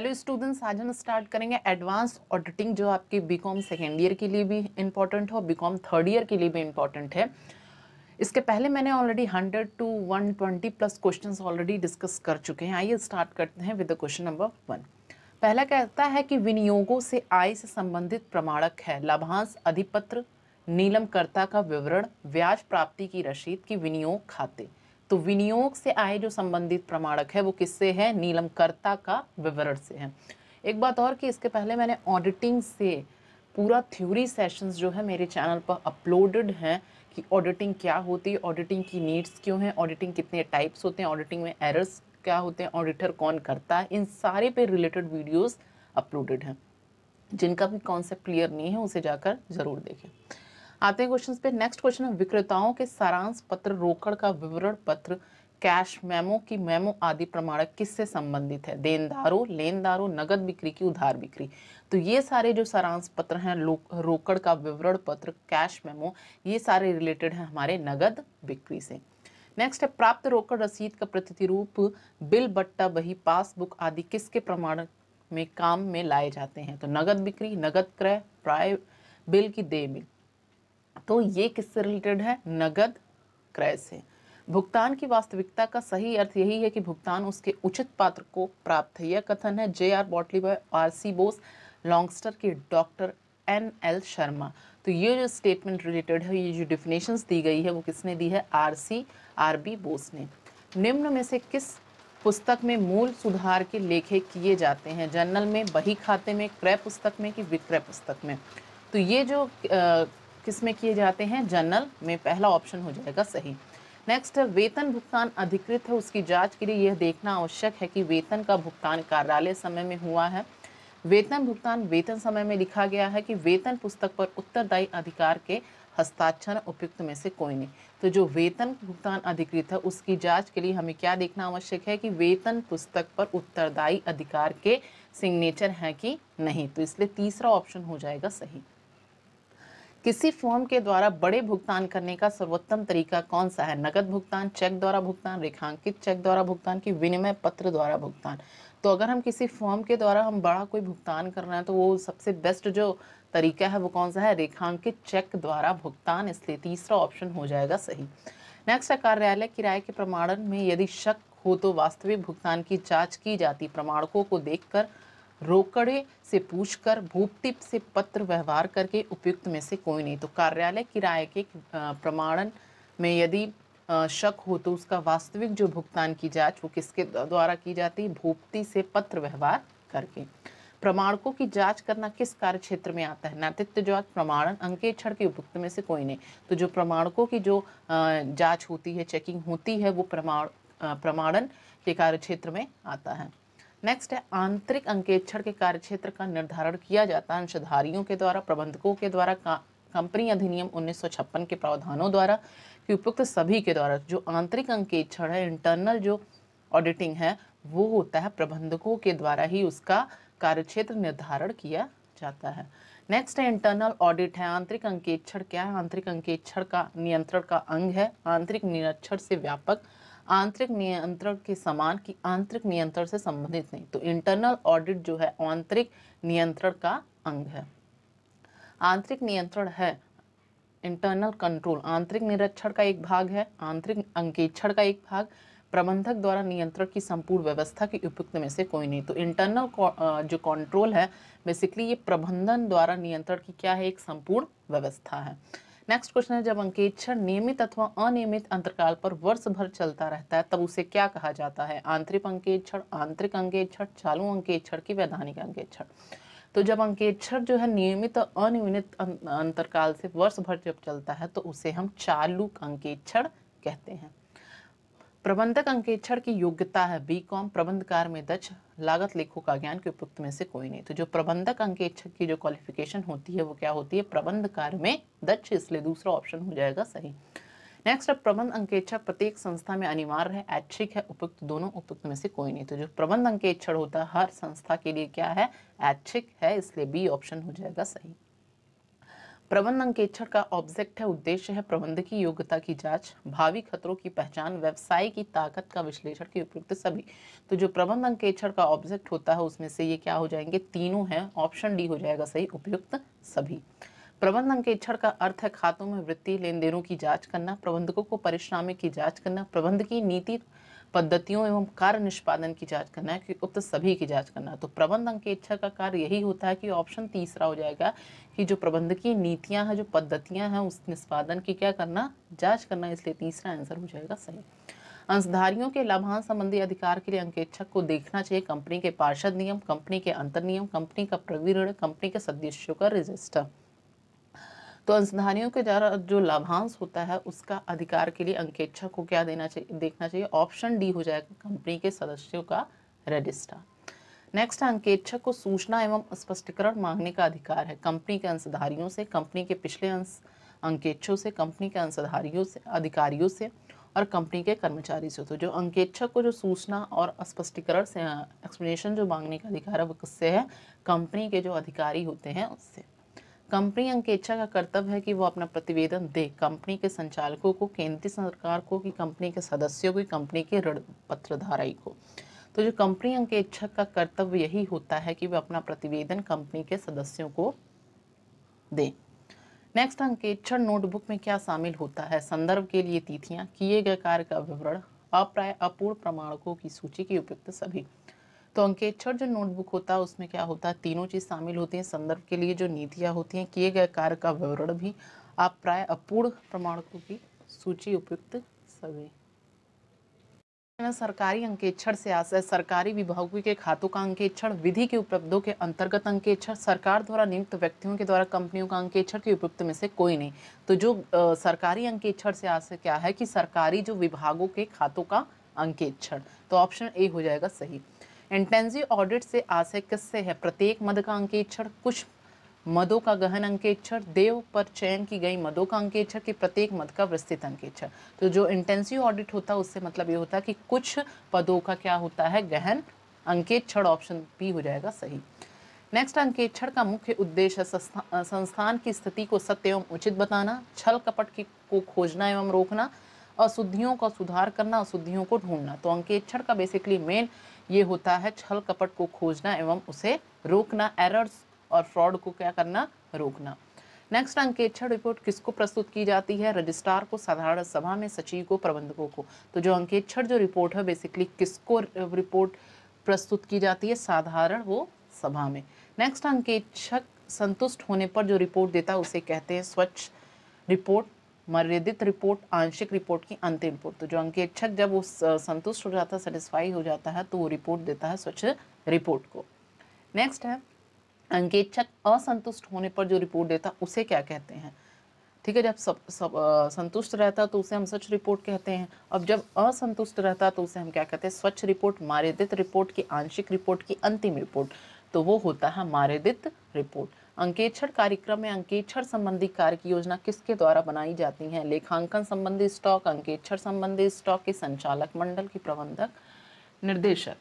hello students आज हम start करेंगे एडवांस ऑडिटिंग जो आपके बीकॉम सेकेंड ईयर के लिए भी इम्पॉर्टेंट हो बीकॉम थर्ड ईयर के लिए भी इम्पॉर्टेंट है इसके पहले मैंने already 100 to 120 plus questions already discuss कर चुके हैं आइए स्टार्ट करते हैं विद क्वेश्चन नंबर वन पहला कहता है कि विनियोगों से आय से संबंधित प्रमाणक है लाभांश अधिपत्र नीलमकर्ता का विवरण ब्याज प्राप्ति की रसीद की विनियोग खाते तो विनियोग से आए जो संबंधित प्रमाणक है वो किससे है नीलमकर्ता का विवरण से है एक बात और कि इसके पहले मैंने ऑडिटिंग से पूरा थ्योरी सेशंस जो है मेरे चैनल पर अपलोडेड हैं कि ऑडिटिंग क्या होती है ऑडिटिंग की नीड्स क्यों हैं ऑडिटिंग कितने टाइप्स होते हैं ऑडिटिंग में एरर्स क्या होते हैं ऑडिटर कौन करता है इन सारे पे रिलेटेड वीडियोस अपलोडेड हैं जिनका भी कॉन्सेप्ट क्लियर नहीं है उसे जाकर ज़रूर देखें आते हैं क्वेश्चन पे नेक्स्ट क्वेश्चन है विक्रेताओं के सारांश पत्र रोकड़ का विवरण पत्र कैश मेमो की मेमो आदि प्रमाणक किससे संबंधित है देनदारों लेनदारों नगद बिक्री की उधार बिक्री तो ये सारे जो सारांश पत्र हैं रोकड़ का विवरण पत्र कैश मेमो ये सारे रिलेटेड हैं हमारे नगद बिक्री से नेक्स्ट है प्राप्त रोकड़ रसीद का प्रतिरूप बिल बट्टा बही पासबुक आदि किसके प्रमाण में काम में लाए जाते हैं तो नगद बिक्री नगद क्रय प्राय बिल की देय बिल तो ये किससे रिलेटेड है नगद क्रय से भुगतान की वास्तविकता का सही अर्थ यही है कि भुगतान उसके उचित पात्र को प्राप्त है यह कथन है जे आर बॉटली बॉय आर सी बोस लॉन्गस्टर के डॉक्टर एन एल शर्मा तो ये जो स्टेटमेंट रिलेटेड है ये जो डिफिनेशन दी गई है वो किसने दी है R C R B Bose ने निम्न में से किस पुस्तक में मूल सुधार के लेखे किए जाते हैं जर्नल में बही खाते में क्रय पुस्तक में कि विक्रय पुस्तक में तो ये जो किस में किए जाते हैं जनरल में पहला ऑप्शन हो जाएगा सही नेक्स्ट है वेतन भुगतान अधिकृत है उसकी जांच के लिए यह देखना आवश्यक है कि वेतन का भुगतान कार्यालय समय में हुआ है वेतन भुगतान वेतन समय में लिखा गया है कि वेतन पुस्तक पर उत्तरदायी अधिकार के हस्ताक्षर उपयुक्त में से कोई नहीं तो जो वेतन भुगतान अधिकृत है उसकी जांच के लिए हमें क्या देखना आवश्यक है कि वेतन पुस्तक पर उत्तरदायी अधिकार के सिग्नेचर हैं कि नहीं तो इसलिए तीसरा ऑप्शन हो जाएगा सही किसी फॉर्म के द्वारा बड़े भुगतान करने का सर्वोत्तम तरीका कौन सा है नकद भुगतान चेक द्वारा भुगतान रेखांकित चेक द्वारा भुगतान की विनिमय पत्र द्वारा भुगतान तो अगर हम किसी फॉर्म के द्वारा हम बड़ा कोई भुगतान कर रहे हैं तो वो सबसे बेस्ट जो तरीका है वो कौन सा है रेखांकित चेक द्वारा भुगतान इसलिए तीसरा ऑप्शन हो जाएगा सही नेक्स्ट है कार्यालय किराए के प्रमाणन में यदि शक हो तो वास्तविक भुगतान की जाँच की जाती प्रमाणकों को देखकर रोकड़े से पूछकर भूपतिप से पत्र व्यवहार करके उपयुक्त में से कोई नहीं तो कार्यालय किराए के प्रमाणन में यदि शक हो तो उसका वास्तविक जो भुगतान की जांच वो किसके द्वारा की जाती है भूपति से पत्र व्यवहार करके प्रमाणकों की जांच करना किस कार्य क्षेत्र में आता है नातित्व जांच प्रमाणन अंकेक्षण के उपयुक्त में से कोई नहीं तो जो प्रमाणकों की जो जांच होती है चेकिंग होती है वो प्रमाण प्रमाणन के कार्य क्षेत्र में आता है नेक्स्ट है आंतरिक अंकेक्षण के कार्य क्षेत्र का निर्धारण किया जाता है अंशधारियों के द्वारा प्रबंधकों के द्वारा कंपनी अधिनियम उन्नीस के प्रावधानों द्वारा कि उपयुक्त सभी के द्वारा जो आंतरिक अंकेक्षण है इंटरनल जो ऑडिटिंग है वो होता है प्रबंधकों के द्वारा ही उसका कार्यक्षेत्र निर्धारण किया जाता है नेक्स्ट है इंटरनल ऑडिट है आंतरिक अंकेक्षण क्या है आंतरिक अंकेक्षण का नियंत्रण का अंग है आंतरिक निरक्षण से व्यापक आंतरिक नियंत्रण के समान की आंतरिक नियंत्रण से संबंधित नहीं तो इंटरनल ऑडिट जो है आंतरिक नियंत्रण का अंग है आंतरिक नियंत्रण है इंटरनल कंट्रोल आंतरिक निरीक्षण का एक भाग है आंतरिक अंकेक्षण का एक भाग प्रबंधक द्वारा नियंत्रण की संपूर्ण व्यवस्था की उपयुक्त में से कोई नहीं तो इंटरनल जो कंट्रोल है बेसिकली ये प्रबंधन द्वारा नियंत्रण की क्या है एक संपूर्ण व्यवस्था है नेक्स्ट क्वेश्चन है जब क्षण नियमित अथवा अनियमित अंतरकाल पर वर्ष भर चलता रहता है तब उसे क्या कहा जाता है आंतरिक अंकेक्षण आंतरिक अंकेक्षण चालू अंकेक्षण की वैधानिक अंकेक्षण तो जब अंकेक्षण जो है नियमित और अनियमित अं-, अंतरकाल से वर्ष भर जब चलता है तो उसे हम चालू अंकेक्षण कहते हैं प्रबंधक अंकेक्षण की योग्यता है बी कॉम प्रबंधकार में दक्ष लागत लेखों का ज्ञान के उपयुक्त में से कोई नहीं तो जो प्रबंधक अंकेक्षक की जो क्वालिफिकेशन होती है वो क्या होती है प्रबंधकार में दक्ष इसलिए दूसरा ऑप्शन हो जाएगा सही नेक्स्ट प्रबंध अंकेक्षक प्रत्येक संस्था में अनिवार्य है ऐच्छिक है उपयुक्त दोनों उपयुक्त में से कोई नहीं तो जो प्रबंध अंकेक्षण होता है हर संस्था के लिए क्या है ऐच्छिक है इसलिए बी ऑप्शन हो जाएगा सही प्रबंध अंकेक्षण का ऑब्जेक्ट है उद्देश्य है की योग्यता की जांच भावी खतरों की पहचान व्यवसाय की ताकत का विश्लेषण की उपयुक्त सभी तो जो प्रबंध अंकेक्षण का ऑब्जेक्ट होता है उसमें से ये क्या हो जाएंगे तीनों हैं ऑप्शन डी हो जाएगा सही उपयुक्त सभी प्रबंध अंकेक्षण का अर्थ है खातों में वृत्तीय लेन देनों की जाँच करना प्रबंधकों को परिश्रामिक की जाँच करना प्रबंध की नीति पद्धतियों एवं कार्य निष्पादन की जांच करना है कि उक्त सभी की जांच करना है तो प्रबंध अंकेक्षा का कार्य यही होता है कि ऑप्शन तीसरा हो जाएगा कि जो प्रबंधकीय नीतियां हैं जो पद्धतियां हैं उस निष्पादन की क्या करना जांच करना इसलिए तीसरा आंसर हो जाएगा सही अंशधारियों के लाभांश संबंधी अधिकार के लिए अंकेक्षक को देखना चाहिए कंपनी के पार्षद नियम कंपनी के अंतर नियम कंपनी का प्रवीण कंपनी के सदस्यों का रजिस्टर तो अंशधारियों के द्वारा जो लाभांश होता है उसका अधिकार के लिए अंकेक्षक को क्या देना चाहिए देखना चाहिए ऑप्शन डी हो जाएगा कंपनी के सदस्यों का रजिस्टर नेक्स्ट अंकेक्षक को सूचना एवं स्पष्टीकरण मांगने का अधिकार है कंपनी के अंशधारियों से कंपनी के पिछले अंश अंकेक्षों से कंपनी के अंशधारियों से अधिकारियों से और कंपनी के कर्मचारी से तो जो अंकेक्षक को जो सूचना और स्पष्टीकरण से एक्सप्लेनेशन जो मांगने का अधिकार है वो किससे है कंपनी के जो अधिकारी होते हैं उससे कंपनी अंकेक्षा का कर्तव्य है कि वो अपना प्रतिवेदन दे कंपनी के संचालकों को केंद्रीय सरकार को कि कंपनी के सदस्यों को कंपनी के ऋण पत्रधाराई को तो जो कंपनी अंकेक्षक का कर्तव्य यही होता है कि वह अपना प्रतिवेदन कंपनी के सदस्यों को दे नेक्स्ट अंकेक्षण नोटबुक में क्या शामिल होता है संदर्भ के लिए तिथियां किए गए कार्य का विवरण अप्राय अपूर्ण प्रमाणकों की सूची की उपयुक्त सभी तो अंकेक्षर जो नोटबुक होता है उसमें क्या होता है तीनों चीज़ शामिल होती हैं संदर्भ के लिए जो नीतियाँ होती हैं किए गए कार्य का विवरण भी आप प्राय अपूर्ण प्रमाणकों की सूची उपयुक्त सभी सरकारी अंकेक्षण से आशय सरकारी विभागों के खातों का अंकेक्षण विधि के उपलब्धों के अंतर्गत अंकेक्षण सरकार द्वारा नियुक्त व्यक्तियों के द्वारा कंपनियों का अंकेक्षण के उपयुक्त में से कोई नहीं तो जो आ, सरकारी अंकेक्षण से आशय क्या है कि सरकारी जो विभागों के खातों का अंकेक्षण तो ऑप्शन ए हो जाएगा सही इंटेंसिव ऑडिट से आशय किससे है प्रत्येक मद का अंकेक्षण कुछ मदों का गहन अंकेक्षर देव पर चयन की गई मदों का अंकेक्षर कि प्रत्येक मद का विस्तृत अंकेक्षर तो जो इंटेंसिव ऑडिट होता है उससे मतलब ये होता है कि कुछ पदों का क्या होता है गहन अंकेक्षर ऑप्शन बी हो जाएगा सही नेक्स्ट अंकेक्षर का मुख्य उद्देश्य संस्था, संस्थान की स्थिति को सत्य एवं उचित बताना छल कपट की को खोजना एवं रोकना अशुद्धियों का सुधार करना अशुद्धियों को ढूंढना तो अंकेक्षर का बेसिकली मेन ये होता है छल कपट को खोजना एवं उसे रोकना एरर्स और फ्रॉड को क्या करना रोकना नेक्स्ट अंकेक्षण रिपोर्ट किसको प्रस्तुत की जाती है रजिस्ट्रार को साधारण सभा में सचिव को प्रबंधकों को तो जो अंकेक्षण जो रिपोर्ट है बेसिकली किसको रिपोर्ट प्रस्तुत की जाती है साधारण वो सभा में नेक्स्ट अंकेक्षक संतुष्ट होने पर जो रिपोर्ट देता है उसे कहते हैं स्वच्छ रिपोर्ट मर्यादित रिपोर्ट आंशिक रिपोर्ट की अंतिम रिपोर्ट तो जो अंकेक्षक जब वो संतुष्ट हो जाता है सेटिस्फाई हो जाता है तो वो रिपोर्ट देता है स्वच्छ रिपोर्ट को नेक्स्ट है अंकेक्षक असंतुष्ट होने पर जो रिपोर्ट देता उसे क्या कहते हैं ठीक है जब सब, सब आ, संतुष्ट रहता तो उसे हम स्वच्छ रिपोर्ट कहते हैं अब जब असंतुष्ट रहता तो उसे हम क्या कहते हैं स्वच्छ रिपोर्ट मारेदित रिपोर्ट की आंशिक रिपोर्ट की अंतिम रिपोर्ट तो वो होता है मारेदित रिपोर्ट अंकेक्षर कार्यक्रम में अंकेक्षर संबंधी कार्य की योजना किसके द्वारा बनाई जाती है लेखांकन संबंधी स्टॉक अंकेक्षर संबंधी स्टॉक के संचालक मंडल की प्रबंधक निर्देशक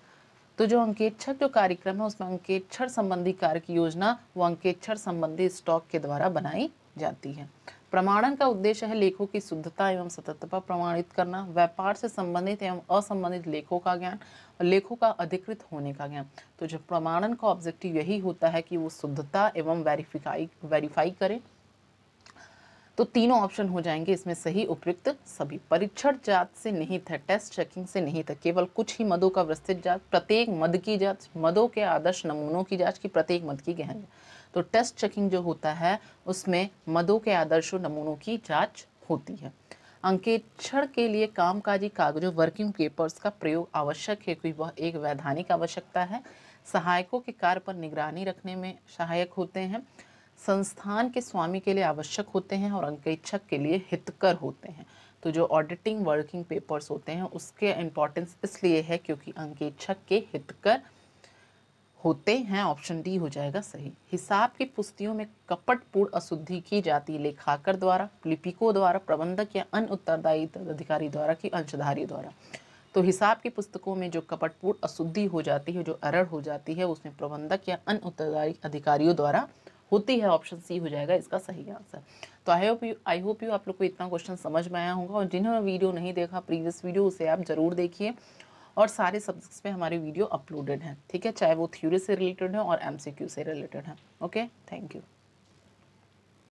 तो जो अंकेक्षर जो कार्यक्रम है उसमें अंकेक्षर संबंधी कार्य की योजना वो अंकेक्षर संबंधी स्टॉक के द्वारा बनाई जाती है प्रमाणन का उद्देश्य है लेखों की शुद्धता एवं सततता प्रमाणित करना व्यापार से संबंधित एवं असंबंधित लेखों का ज्ञान और लेखों का अधिकृत होने का ज्ञान तो जब प्रमाणन का ऑब्जेक्टिव यही होता है कि वो शुद्धता एवं वेरीफाई वेरीफाई करें तो तीनों ऑप्शन हो जाएंगे इसमें सही उपयुक्त सभी परीक्षण जात से नहीं था टेस्ट चेकिंग से नहीं था केवल कुछ ही मदों का विस्तृत जात प्रत्येक मद की जांच मदों के आदर्श नमूनों की जांच की प्रत्येक मद की गहन जांच तो टेस्ट चेकिंग जो होता है उसमें मदों के आदर्श नमूनों की जाँच होती है अंकेक्षण के लिए कामकाजी कागजों वर्किंग पेपर्स का प्रयोग आवश्यक है क्योंकि वह एक वैधानिक आवश्यकता है सहायकों के कार्य पर निगरानी रखने में सहायक होते हैं संस्थान के स्वामी के लिए आवश्यक होते हैं और अंकेक्षक के लिए हितकर होते हैं तो जो ऑडिटिंग वर्किंग पेपर्स होते हैं उसके इम्पॉर्टेंस इसलिए है क्योंकि अंकेक्षक के हितकर होते हैं ऑप्शन डी हो जाएगा सही हिसाब की पुस्तियों में कपटपूर्ण अशुद्धि की जाती लेखाकर द्वारा लिपिकों द्वारा प्रबंधक या अन्य उत्तरदायी अधिकारी द्वारा की अंशधारी द्वारा तो हिसाब की पुस्तकों में जो कपटपूर्ण अशुद्धि हो जाती है जो एरर हो जाती है उसमें प्रबंधक या अन्य उत्तरदायी अधिकारियों द्वारा होती है ऑप्शन सी हो जाएगा इसका सही आंसर तो I hope you I hope you आप लोग को इतना क्वेश्चन समझ में आया होगा और जिन्होंने वीडियो नहीं देखा प्रीवियस वीडियो उसे आप जरूर देखिए और सारे सब्जेक्ट्स पे हमारे वीडियो अपलोडेड हैं ठीक है चाहे वो थ्योरी से रिलेटेड हैं और एमसीक्यू से रिलेटेड हैं ओके थैंक यू